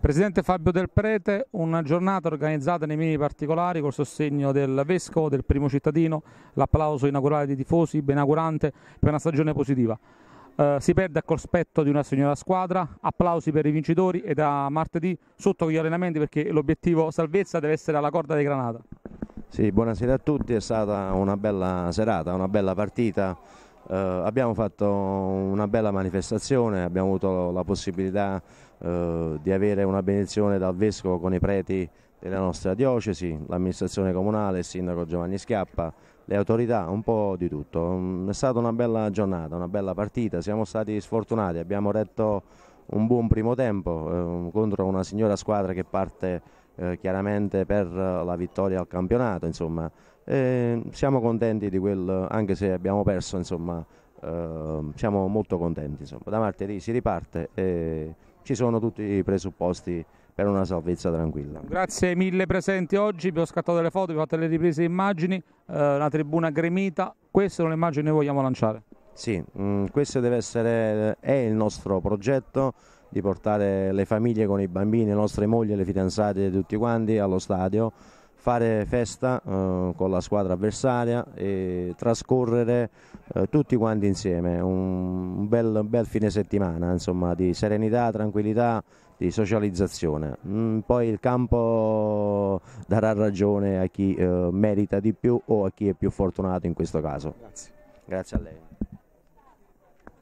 Presidente Fabio Del Prete, una giornata organizzata nei minimi particolari col sostegno del Vescovo, del primo cittadino, l'applauso inaugurale dei tifosi, benaugurante per una stagione positiva. Eh, si perde a cospetto di una signora squadra, applausi per i vincitori e da martedì sotto gli allenamenti perché l'obiettivo salvezza deve essere alla corda di Granata. Sì, buonasera a tutti, è stata una bella serata, una bella partita eh, abbiamo fatto una bella manifestazione, abbiamo avuto la possibilità eh, di avere una benedizione dal Vescovo con i preti della nostra diocesi, l'amministrazione comunale, il sindaco Giovanni Schiappa, le autorità, un po' di tutto. Mm, è stata una bella giornata, una bella partita, siamo stati sfortunati, abbiamo retto un buon primo tempo eh, contro una signora squadra che parte eh, chiaramente per la vittoria al campionato, insomma, e siamo contenti di quel, anche se abbiamo perso, insomma, eh, siamo molto contenti. Insomma. Da martedì si riparte e ci sono tutti i presupposti per una salvezza tranquilla. Grazie mille presenti oggi, vi ho scattato delle foto, vi ho fatto le riprese immagini, eh, una tribuna gremita, queste sono le immagini che noi vogliamo lanciare. Sì, mh, mm, questo deve essere, eh, è il nostro progetto, di portare le famiglie con i bambini, le nostre mogli, le fidanzate, tutti quanti allo stadio, fare festa eh, con la squadra avversaria e trascorrere eh, tutti quanti insieme un, un, bel, un, bel, fine settimana insomma, di serenità, tranquillità, di socializzazione. Mm, poi il campo darà ragione a chi eh, merita di più o a chi è più fortunato in questo caso. Grazie, Grazie a lei.